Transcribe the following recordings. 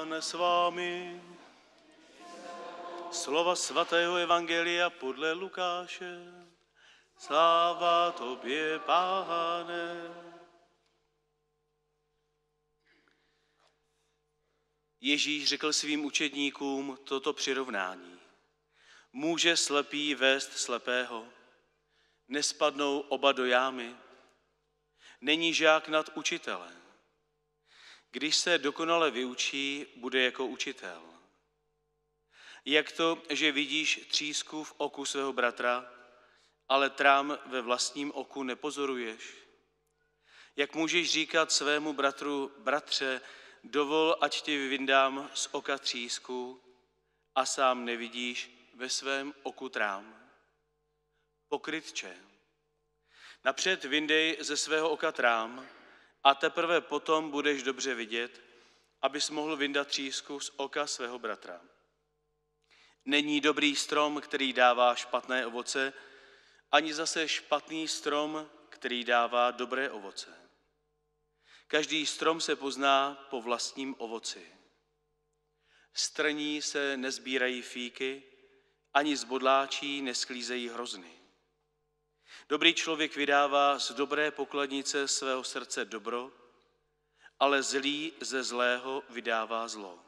Pán s vámi. Slova svatého Evangelia podle Lukáše. Sláva tobě, páhane. Ježíš řekl svým učedníkům toto přirovnání. Může slepý vést slepého, nespadnou oba do jámy. Není žák nad učitelem. Když se dokonale vyučí, bude jako učitel. Jak to, že vidíš třísku v oku svého bratra, ale trám ve vlastním oku nepozoruješ? Jak můžeš říkat svému bratru, bratře, dovol, ať ti vyvindám z oka třísku a sám nevidíš ve svém oku trám? Pokrytče, napřed vyndej ze svého oka trám, a teprve potom budeš dobře vidět, abys mohl vyndat třísku z oka svého bratra. Není dobrý strom, který dává špatné ovoce, ani zase špatný strom, který dává dobré ovoce. Každý strom se pozná po vlastním ovoci. Strní se nezbírají fíky, ani z bodláčí nesklízejí hrozny. Dobrý člověk vydává z dobré pokladnice svého srdce dobro, ale zlý ze zlého vydává zlo.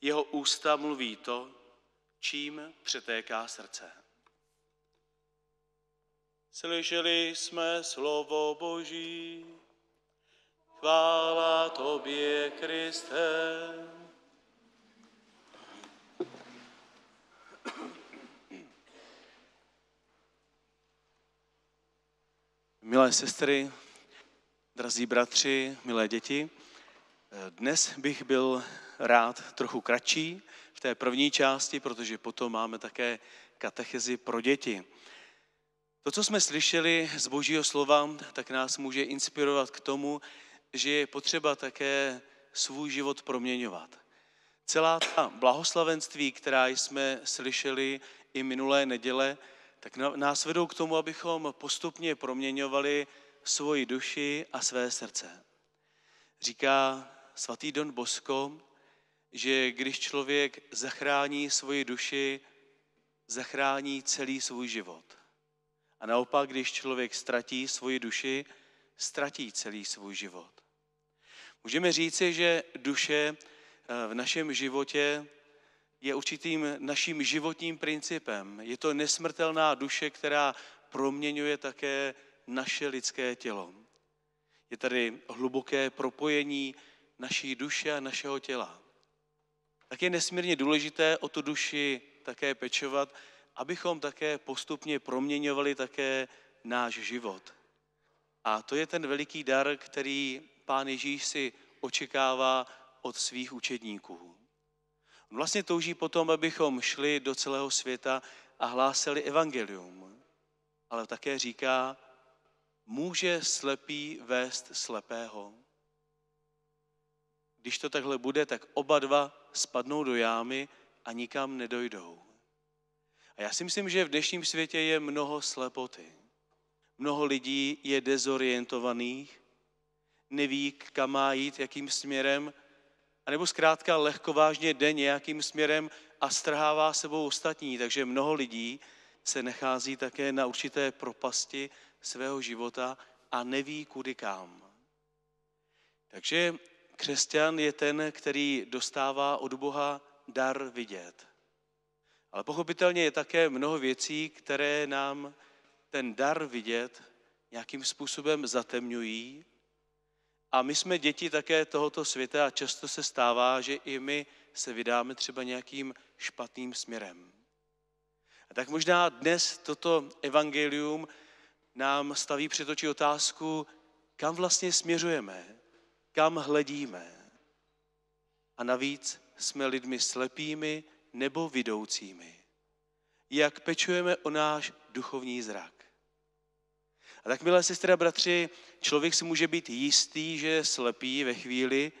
Jeho ústa mluví to, čím přetéká srdce. Slyšeli jsme slovo Boží. Chvála tobě, Kriste. Milé sestry, drazí bratři, milé děti, dnes bych byl rád trochu kratší v té první části, protože potom máme také katechezi pro děti. To, co jsme slyšeli z Božího slova, tak nás může inspirovat k tomu, že je potřeba také svůj život proměňovat. Celá ta blahoslavenství, která jsme slyšeli i minulé neděle, tak no, nás vedou k tomu, abychom postupně proměňovali svoji duši a své srdce. Říká svatý Don Bosco, že když člověk zachrání svoji duši, zachrání celý svůj život. A naopak, když člověk ztratí svoji duši, ztratí celý svůj život. Můžeme říci, že duše eh, v našem životě je určitým naším životním principem. Je to nesmrtelná duše, která proměňuje také naše lidské tělo. Je tady hluboké propojení naší duše a našeho těla. Tak je nesmírně důležité o tu duši také pečovat, abychom také postupně proměňovali také náš život. A to je ten veliký dar, který pán Ježíš si očekává od svých učedníků vlastně touží potom, abychom šli do celého světa a hlásili evangelium. Ale také říká, může slepý vést slepého. Když to takhle bude, tak oba dva spadnou do jámy a nikam nedojdou. A já si myslím, že v dnešním světě je mnoho slepoty. Mnoho lidí je dezorientovaných, neví, kam má jít, jakým směrem, anebo zkrátka vážně jde nějakým směrem a strhává sebou ostatní. Takže mnoho lidí se nachází také na určité propasti svého života a neví kudy kam. Takže křesťan je ten, který dostává od Boha dar vidět. Ale pochopitelně je také mnoho věcí, které nám ten dar vidět nějakým způsobem zatemňují a my jsme děti také tohoto světa a často se stává, že i my se vydáme třeba nějakým špatným směrem. A tak možná dnes toto evangelium nám staví před oči otázku, kam vlastně směřujeme, kam hledíme. A navíc jsme lidmi slepými nebo vidoucími. Jak pečujeme o náš duchovní zrak. A tak, milé sestry a bratři, člověk si může být jistý, že je slepý ve chvíli,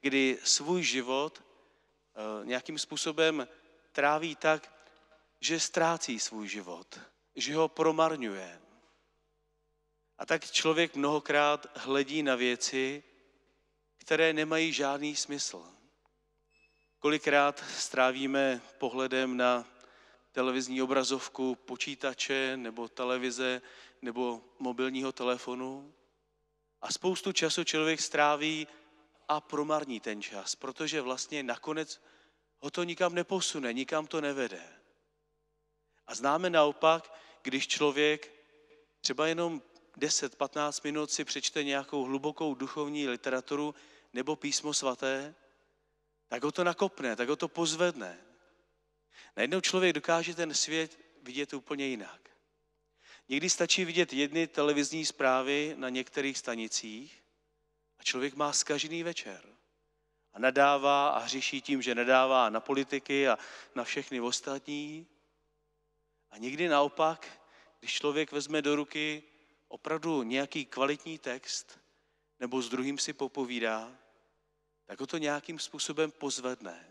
kdy svůj život eh, nějakým způsobem tráví tak, že ztrácí svůj život, že ho promarňuje. A tak člověk mnohokrát hledí na věci, které nemají žádný smysl. Kolikrát strávíme pohledem na televizní obrazovku počítače nebo televize, nebo mobilního telefonu. A spoustu času člověk stráví a promarní ten čas, protože vlastně nakonec ho to nikam neposune, nikam to nevede. A známe naopak, když člověk třeba jenom 10-15 minut si přečte nějakou hlubokou duchovní literaturu nebo písmo svaté, tak ho to nakopne, tak ho to pozvedne. Najednou člověk dokáže ten svět vidět úplně jinak. Někdy stačí vidět jedny televizní zprávy na některých stanicích a člověk má skažený večer. A nadává a hřeší tím, že nadává na politiky a na všechny ostatní. A někdy naopak, když člověk vezme do ruky opravdu nějaký kvalitní text nebo s druhým si popovídá, tak ho to nějakým způsobem pozvedne.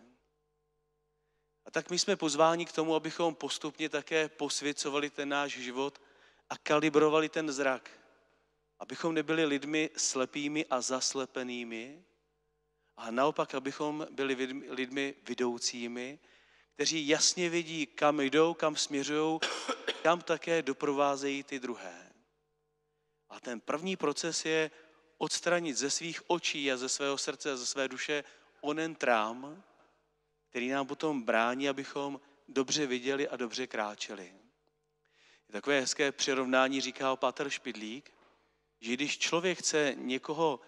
A tak my jsme pozváni k tomu, abychom postupně také posvěcovali ten náš život a kalibrovali ten zrak. Abychom nebyli lidmi slepými a zaslepenými, a naopak, abychom byli lidmi vidoucími, kteří jasně vidí, kam jdou, kam směřují, kam také doprovázejí ty druhé. A ten první proces je odstranit ze svých očí a ze svého srdce a ze své duše onen trám, který nám potom brání, abychom dobře viděli a dobře kráčeli. Je takové hezké přirovnání, říká Páter Špidlík, že když člověk chce někoho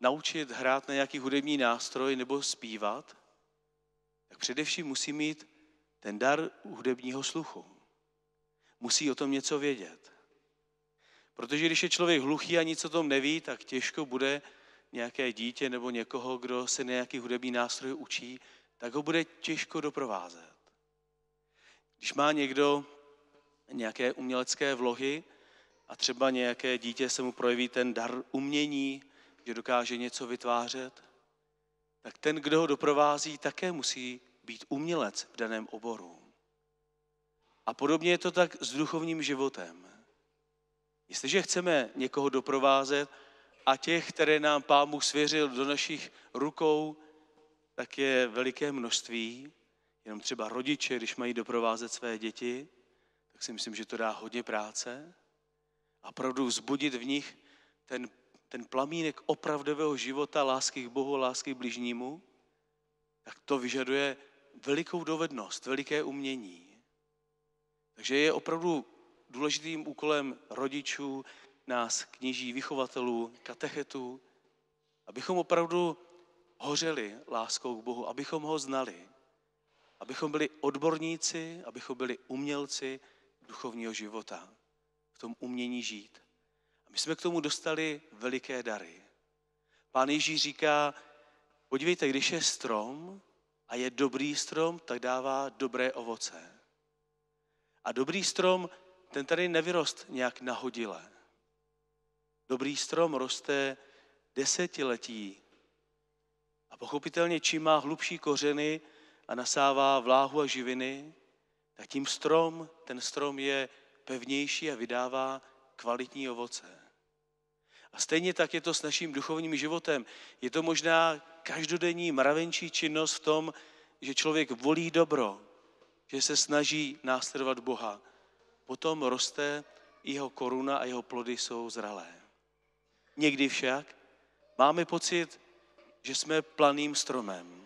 naučit hrát na nějaký hudební nástroj nebo zpívat, tak především musí mít ten dar hudebního sluchu. Musí o tom něco vědět. Protože když je člověk hluchý a nic o tom neví, tak těžko bude nějaké dítě nebo někoho, kdo se nějaký hudební nástroj učí, tak ho bude těžko doprovázet. Když má někdo nějaké umělecké vlohy a třeba nějaké dítě se mu projeví ten dar umění, že dokáže něco vytvářet, tak ten, kdo ho doprovází, také musí být umělec v daném oboru. A podobně je to tak s duchovním životem. Jestliže chceme někoho doprovázet a těch, které nám Pán Bůh svěřil do našich rukou, tak je veliké množství, jenom třeba rodiče, když mají doprovázet své děti, tak si myslím, že to dá hodně práce a opravdu vzbudit v nich ten, ten plamínek opravdového života, lásky k Bohu, lásky k bližnímu, tak to vyžaduje velikou dovednost, veliké umění. Takže je opravdu důležitým úkolem rodičů, nás, kněží, vychovatelů, katechetů, abychom opravdu hořeli láskou k Bohu, abychom ho znali, abychom byli odborníci, abychom byli umělci, duchovního života, v tom umění žít. A my jsme k tomu dostali veliké dary. Pán Ježíš říká, podívejte, když je strom a je dobrý strom, tak dává dobré ovoce. A dobrý strom, ten tady nevyrost nějak nahodile. Dobrý strom roste desetiletí. A pochopitelně, čím má hlubší kořeny a nasává vláhu a živiny, a tím strom, ten strom je pevnější a vydává kvalitní ovoce. A stejně tak je to s naším duchovním životem. Je to možná každodenní mravenčí činnost v tom, že člověk volí dobro, že se snaží následovat Boha. Potom roste jeho koruna a jeho plody jsou zralé. Někdy však máme pocit, že jsme planým stromem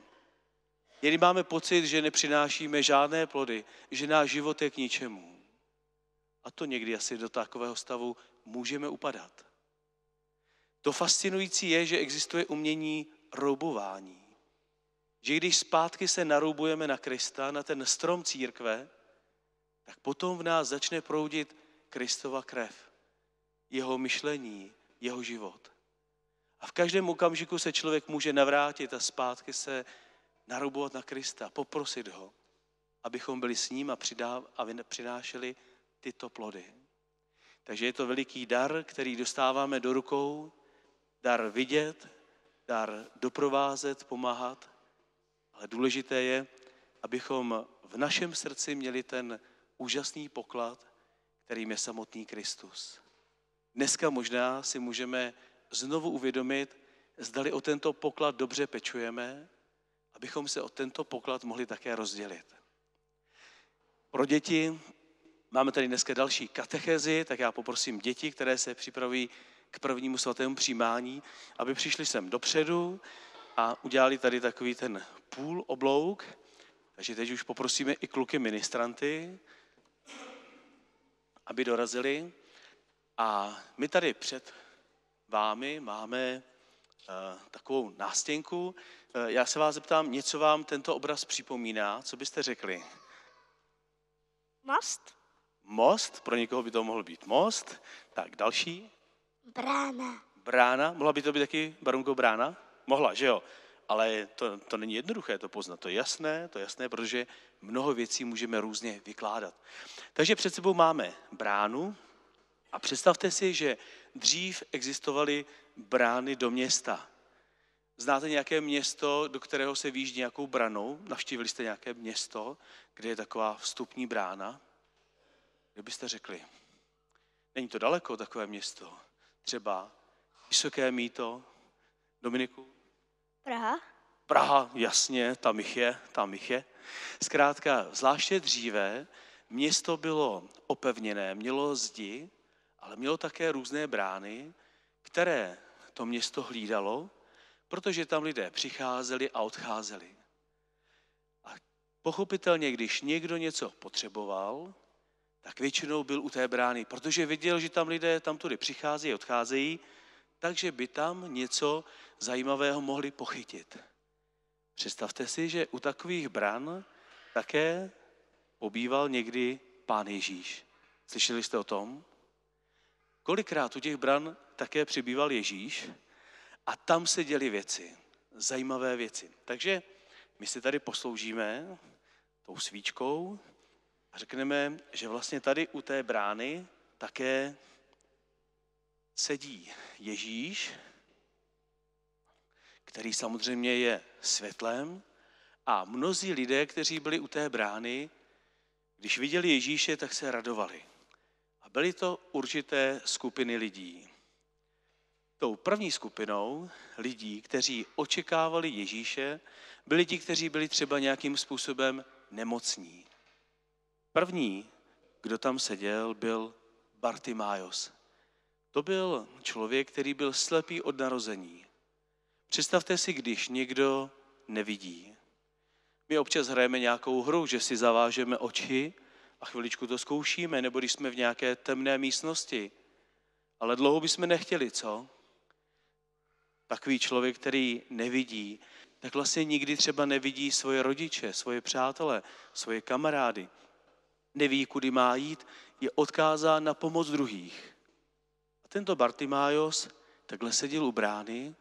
Někdy máme pocit, že nepřinášíme žádné plody, že náš život je k ničemu. A to někdy asi do takového stavu můžeme upadat. To fascinující je, že existuje umění roubování. Že když zpátky se naroubujeme na Krista, na ten strom církve, tak potom v nás začne proudit Kristova krev, jeho myšlení, jeho život. A v každém okamžiku se člověk může navrátit a zpátky se narubovat na Krista, poprosit ho, abychom byli s ním a, přidáv, a přinášeli tyto plody. Takže je to veliký dar, který dostáváme do rukou, dar vidět, dar doprovázet, pomáhat, ale důležité je, abychom v našem srdci měli ten úžasný poklad, kterým je samotný Kristus. Dneska možná si můžeme znovu uvědomit, zdali o tento poklad dobře pečujeme, abychom se o tento poklad mohli také rozdělit. Pro děti máme tady dneska další katechezi, tak já poprosím děti, které se připravují k prvnímu svatému přijímání, aby přišli sem dopředu a udělali tady takový ten půl oblouk. Takže teď už poprosíme i kluky ministranty, aby dorazili. A my tady před vámi máme uh, takovou nástěnku, Eh, já se vás zeptám, něco vám tento obraz připomíná? Co byste řekli? Most. Most, pro někoho by to mohl být most. Tak, další. Brána. Brána, mohla by to být taky barunko brána? Mohla, že jo? Ale to, to není jednoduché to poznat, to je jasné, to je jasné, protože mnoho věcí můžeme různě vykládat. Takže před sebou máme bránu a představte si, že dřív existovaly brány do města. Znáte nějaké město, do kterého se výjíždí nějakou branou? Navštívili jste nějaké město, kde je taková vstupní brána? Kdybyste řekli, není to daleko takové město, třeba Vysoké míto, Dominiku? Praha. Praha, jasně, tam jich je, tam jich je. Zkrátka, zvláště dříve město bylo opevněné, mělo zdi, ale mělo také různé brány, které to město hlídalo protože tam lidé přicházeli a odcházeli. A pochopitelně, když někdo něco potřeboval, tak většinou byl u té brány, protože viděl, že tam lidé tam tudy přicházejí, odcházejí, takže by tam něco zajímavého mohli pochytit. Představte si, že u takových bran také pobýval někdy pán Ježíš. Slyšeli jste o tom? Kolikrát u těch bran také přibýval Ježíš a tam se děly věci, zajímavé věci. Takže my si tady posloužíme tou svíčkou a řekneme, že vlastně tady u té brány také sedí Ježíš, který samozřejmě je světlem a mnozí lidé, kteří byli u té brány, když viděli Ježíše, tak se radovali. A byly to určité skupiny lidí. Tou první skupinou lidí, kteří očekávali Ježíše, byli ti, kteří byli třeba nějakým způsobem nemocní. První, kdo tam seděl, byl Bartimájos. To byl člověk, který byl slepý od narození. Představte si, když někdo nevidí. My občas hrajeme nějakou hru, že si zavážeme oči a chviličku to zkoušíme, nebo když jsme v nějaké temné místnosti. Ale dlouho bychom nechtěli, co? Takový člověk, který nevidí, tak vlastně nikdy třeba nevidí svoje rodiče, svoje přátele, svoje kamarády. Neví, kudy má jít, je odkázán na pomoc druhých. A tento Bartimájos takhle seděl u brány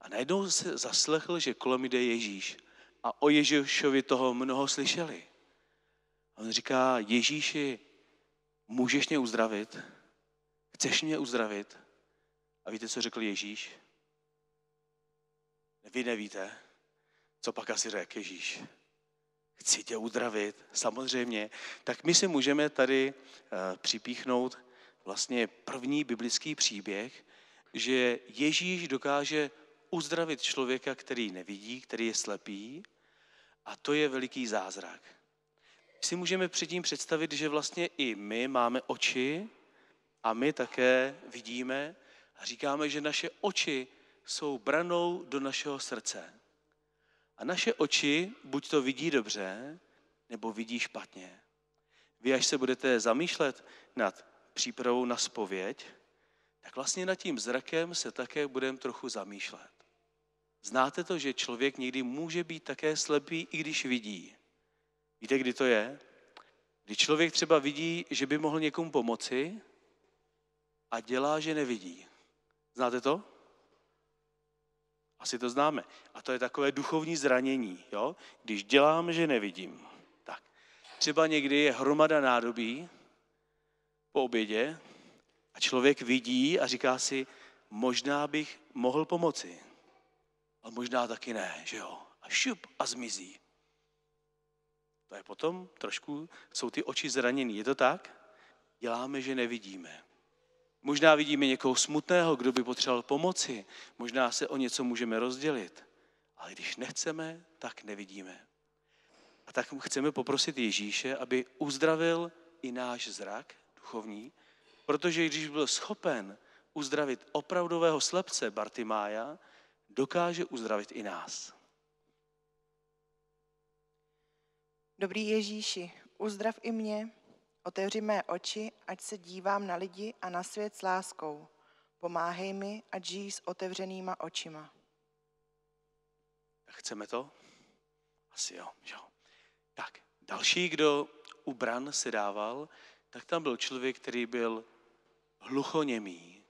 a najednou se zaslechl, že kolem jde Ježíš. A o Ježíšovi toho mnoho slyšeli. A on říká, Ježíši, můžeš mě uzdravit? Chceš mě uzdravit? A víte, co řekl Ježíš? Vy nevíte, co pak asi řekl Ježíš. Chci tě uzdravit, samozřejmě. Tak my si můžeme tady eh, připíchnout vlastně první biblický příběh, že Ježíš dokáže uzdravit člověka, který nevidí, který je slepý, a to je veliký zázrak. My si můžeme předtím představit, že vlastně i my máme oči a my také vidíme a říkáme, že naše oči jsou branou do našeho srdce. A naše oči buď to vidí dobře, nebo vidí špatně. Vy, až se budete zamýšlet nad přípravou na spověď, tak vlastně nad tím zrakem se také budeme trochu zamýšlet. Znáte to, že člověk někdy může být také slepý, i když vidí. Víte, kdy to je? Kdy člověk třeba vidí, že by mohl někomu pomoci a dělá, že nevidí. Znáte to? Asi to známe. A to je takové duchovní zranění. Jo? Když dělám, že nevidím. Tak. Třeba někdy je hromada nádobí po obědě a člověk vidí a říká si, možná bych mohl pomoci. Ale možná taky ne, že jo? A šup a zmizí. To je potom trošku, jsou ty oči zraněný. Je to tak? Děláme, že nevidíme. Možná vidíme někoho smutného, kdo by potřeboval pomoci. Možná se o něco můžeme rozdělit. Ale když nechceme, tak nevidíme. A tak chceme poprosit Ježíše, aby uzdravil i náš zrak duchovní, protože když byl schopen uzdravit opravdového slepce Bartimája, dokáže uzdravit i nás. Dobrý Ježíši, uzdrav i mě, Otevři mé oči, ať se dívám na lidi a na svět s láskou. Pomáhej mi, ať žijí s otevřenýma očima. Chceme to? Asi jo, jo. Tak, další, kdo u bran se dával, tak tam byl člověk, který byl hluchoněmý.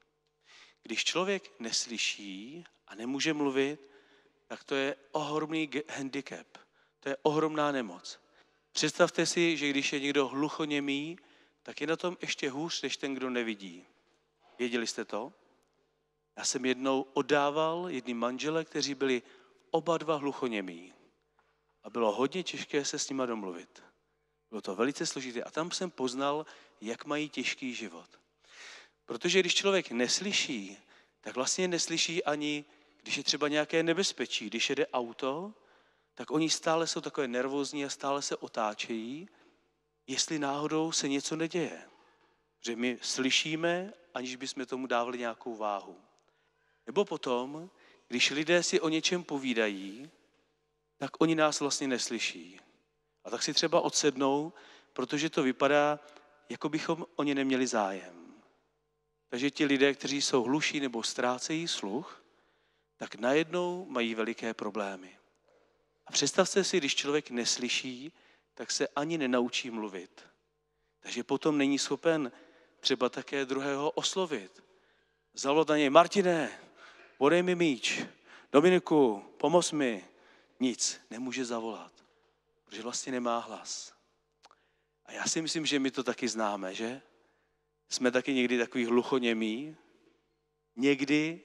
Když člověk neslyší a nemůže mluvit, tak to je ohromný handicap. To je ohromná nemoc. Představte si, že když je někdo hluchoněmý, tak je na tom ještě hůř, než ten, kdo nevidí. Věděli jste to? Já jsem jednou odával jedným manžele, kteří byli oba dva hluchoněmí. A bylo hodně těžké se s nima domluvit. Bylo to velice složité. A tam jsem poznal, jak mají těžký život. Protože když člověk neslyší, tak vlastně neslyší ani, když je třeba nějaké nebezpečí. Když jede auto, tak oni stále jsou takové nervózní a stále se otáčejí, jestli náhodou se něco neděje. Že my slyšíme, aniž bychom tomu dávali nějakou váhu. Nebo potom, když lidé si o něčem povídají, tak oni nás vlastně neslyší. A tak si třeba odsednou, protože to vypadá, jako bychom o ně neměli zájem. Takže ti lidé, kteří jsou hluší nebo ztrácejí sluch, tak najednou mají veliké problémy představte si, když člověk neslyší, tak se ani nenaučí mluvit. Takže potom není schopen třeba také druhého oslovit. Zavolat na něj, Martine, podej mi míč, Dominiku, pomoz mi. Nic, nemůže zavolat, protože vlastně nemá hlas. A já si myslím, že my to taky známe, že? Jsme taky někdy takový hluchoněmí. Někdy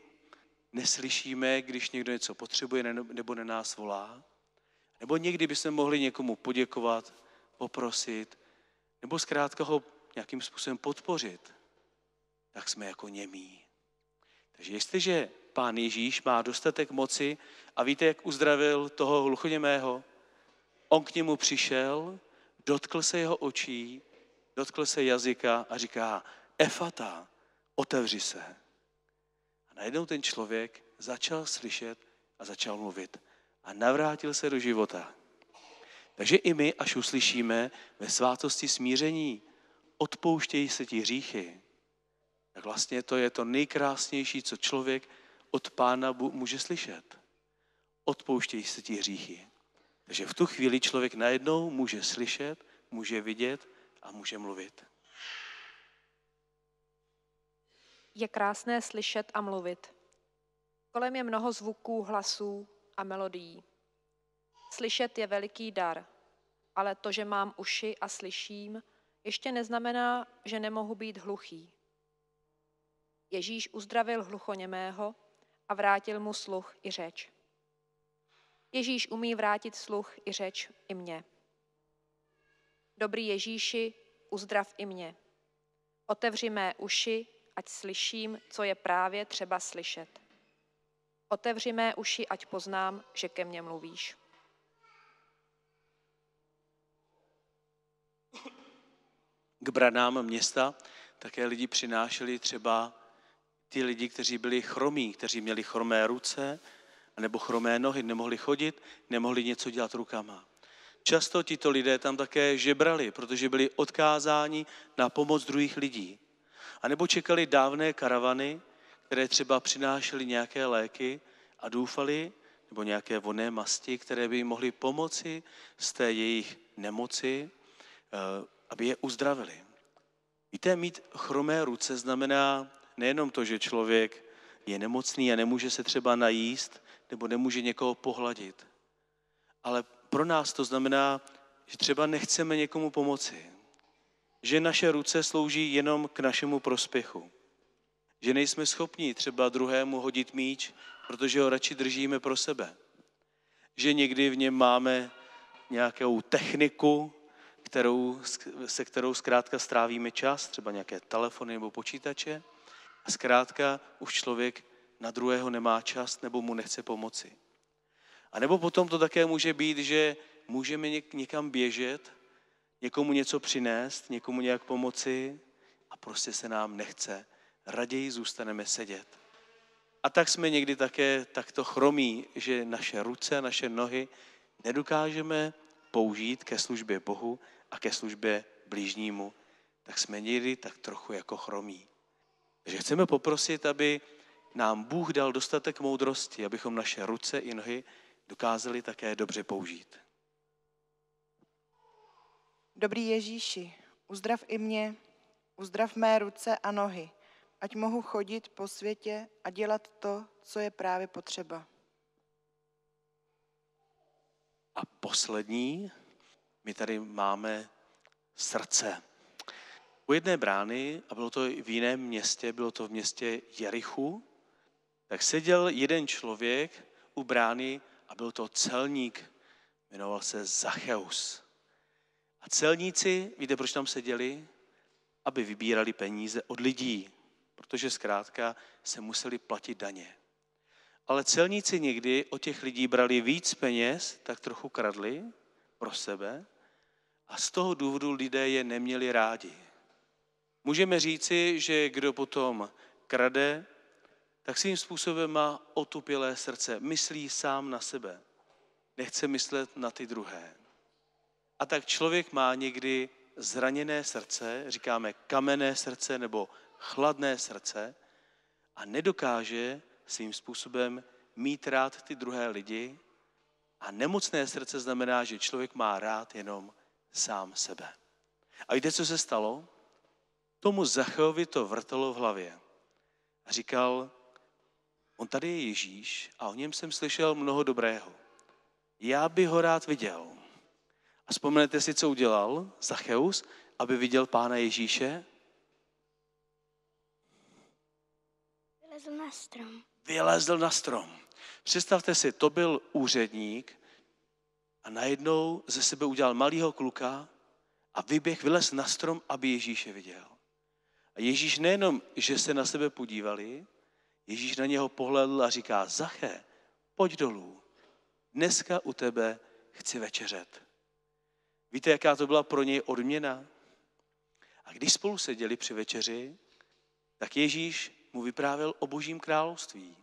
neslyšíme, když někdo něco potřebuje nebo na nás volá. Nebo někdy bychom mohli někomu poděkovat, poprosit, nebo zkrátka ho nějakým způsobem podpořit, tak jsme jako němí. Takže jestliže pán Ježíš má dostatek moci a víte, jak uzdravil toho hluchoněmého, on k němu přišel, dotkl se jeho očí, dotkl se jazyka a říká, Efata, otevři se. A najednou ten člověk začal slyšet a začal mluvit a navrátil se do života. Takže i my, až uslyšíme ve svátosti smíření, odpouštějí se ti hříchy, tak vlastně to je to nejkrásnější, co člověk od Pána může slyšet. Odpouštějí se ti hříchy. Takže v tu chvíli člověk najednou může slyšet, může vidět a může mluvit. Je krásné slyšet a mluvit. Kolem je mnoho zvuků, hlasů, a melodií. Slyšet je veliký dar, ale to, že mám uši a slyším, ještě neznamená, že nemohu být hluchý. Ježíš uzdravil hluchoněmého a vrátil mu sluch i řeč. Ježíš umí vrátit sluch i řeč i mě. Dobrý Ježíši, uzdrav i mě. Otevři mé uši, ať slyším, co je právě třeba slyšet. Otevři mé uši, ať poznám, že ke mně mluvíš. K branám města také lidi přinášeli třeba ty lidi, kteří byli chromí, kteří měli chromé ruce nebo chromé nohy, nemohli chodit, nemohli něco dělat rukama. Často tito lidé tam také žebrali, protože byli odkázáni na pomoc druhých lidí. A nebo čekali dávné karavany, které třeba přinášely nějaké léky a doufali, nebo nějaké voné masti, které by jim mohly pomoci z té jejich nemoci, eh, aby je uzdravili. Víte, mít chromé ruce znamená nejenom to, že člověk je nemocný a nemůže se třeba najíst, nebo nemůže někoho pohladit. Ale pro nás to znamená, že třeba nechceme někomu pomoci. Že naše ruce slouží jenom k našemu prospěchu. Že nejsme schopni třeba druhému hodit míč, protože ho radši držíme pro sebe. Že někdy v něm máme nějakou techniku, kterou, se kterou zkrátka strávíme čas, třeba nějaké telefony nebo počítače. A zkrátka už člověk na druhého nemá čas nebo mu nechce pomoci. A nebo potom to také může být, že můžeme někam běžet, někomu něco přinést, někomu nějak pomoci a prostě se nám nechce raději zůstaneme sedět. A tak jsme někdy také takto chromí, že naše ruce, naše nohy nedokážeme použít ke službě Bohu a ke službě blížnímu. Tak jsme někdy tak trochu jako chromí. Takže chceme poprosit, aby nám Bůh dal dostatek moudrosti, abychom naše ruce i nohy dokázali také dobře použít. Dobrý Ježíši, uzdrav i mě, uzdrav mé ruce a nohy, ať mohu chodit po světě a dělat to, co je právě potřeba. A poslední, my tady máme srdce. U jedné brány, a bylo to v jiném městě, bylo to v městě Jerichu, tak seděl jeden člověk u brány a byl to celník, jmenoval se Zacheus. A celníci, víte, proč tam seděli? Aby vybírali peníze od lidí protože zkrátka se museli platit daně. Ale celníci někdy od těch lidí brali víc peněz, tak trochu kradli pro sebe a z toho důvodu lidé je neměli rádi. Můžeme říci, že kdo potom krade, tak svým způsobem má otupilé srdce, myslí sám na sebe, nechce myslet na ty druhé. A tak člověk má někdy zraněné srdce, říkáme kamenné srdce nebo chladné srdce a nedokáže svým způsobem mít rád ty druhé lidi. A nemocné srdce znamená, že člověk má rád jenom sám sebe. A víte, co se stalo? Tomu Zachovi to vrtalo v hlavě. A říkal, on tady je Ježíš a o něm jsem slyšel mnoho dobrého. Já bych ho rád viděl. A vzpomenete si, co udělal Zacheus, aby viděl pána Ježíše? Vylezl na strom. Vylezl na strom. Představte si, to byl úředník a najednou ze sebe udělal malého kluka a vyběh, vylez na strom, aby Ježíše viděl. A Ježíš nejenom, že se na sebe podívali, Ježíš na něho pohledl a říká, Zaché, pojď dolů, dneska u tebe chci večeřet. Víte, jaká to byla pro něj odměna? A když spolu seděli při večeři, tak Ježíš mu vyprávěl o božím království.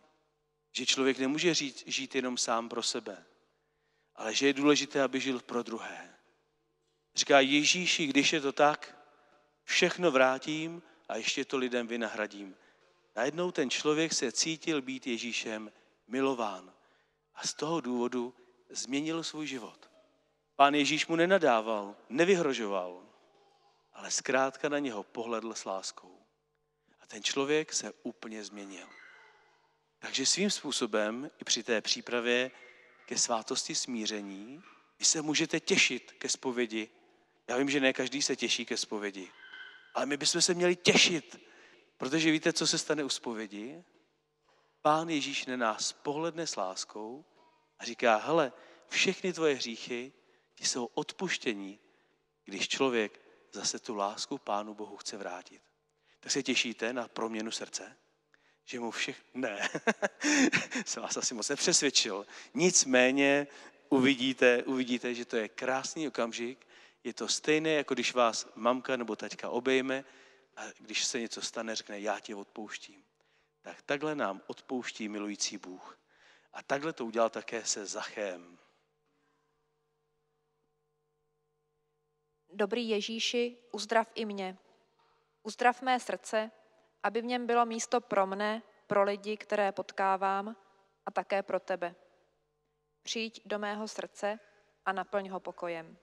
Že člověk nemůže žít, žít jenom sám pro sebe, ale že je důležité, aby žil pro druhé. Říká Ježíši, když je to tak, všechno vrátím a ještě to lidem vynahradím. Najednou ten člověk se cítil být Ježíšem milován a z toho důvodu změnil svůj život. Pán Ježíš mu nenadával, nevyhrožoval, ale zkrátka na něho pohledl s láskou ten člověk se úplně změnil. Takže svým způsobem i při té přípravě ke svátosti smíření vy se můžete těšit ke zpovědi. Já vím, že ne každý se těší ke zpovědi, ale my bychom se měli těšit, protože víte, co se stane u zpovědi? Pán Ježíš na nás pohledne s láskou a říká, hele, všechny tvoje hříchy ti jsou odpuštění, když člověk zase tu lásku Pánu Bohu chce vrátit tak se těšíte na proměnu srdce? Že mu všech... Ne, jsem vás asi moc nepřesvědčil. Nicméně uvidíte, uvidíte, že to je krásný okamžik, je to stejné, jako když vás mamka nebo taťka obejme a když se něco stane, řekne, já tě odpouštím. Tak takhle nám odpouští milující Bůh. A takhle to udělal také se Zachem. Dobrý Ježíši, uzdrav i mě. Uzdrav mé srdce, aby v něm bylo místo pro mne, pro lidi, které potkávám a také pro tebe. Přijď do mého srdce a naplň ho pokojem.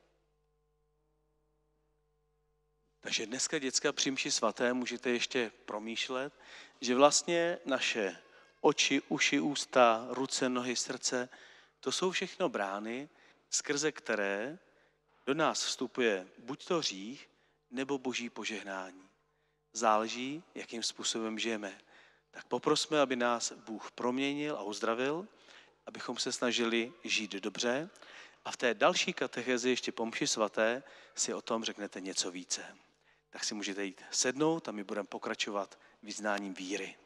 Takže dneska, děcka, přímši svaté můžete ještě promýšlet, že vlastně naše oči, uši, ústa, ruce, nohy, srdce, to jsou všechno brány, skrze které do nás vstupuje buď to řích, nebo boží požehnání záleží, jakým způsobem žijeme. Tak poprosme, aby nás Bůh proměnil a uzdravil, abychom se snažili žít dobře. A v té další katechezi, ještě pomši svaté, si o tom řeknete něco více. Tak si můžete jít sednout a my budeme pokračovat vyznáním víry.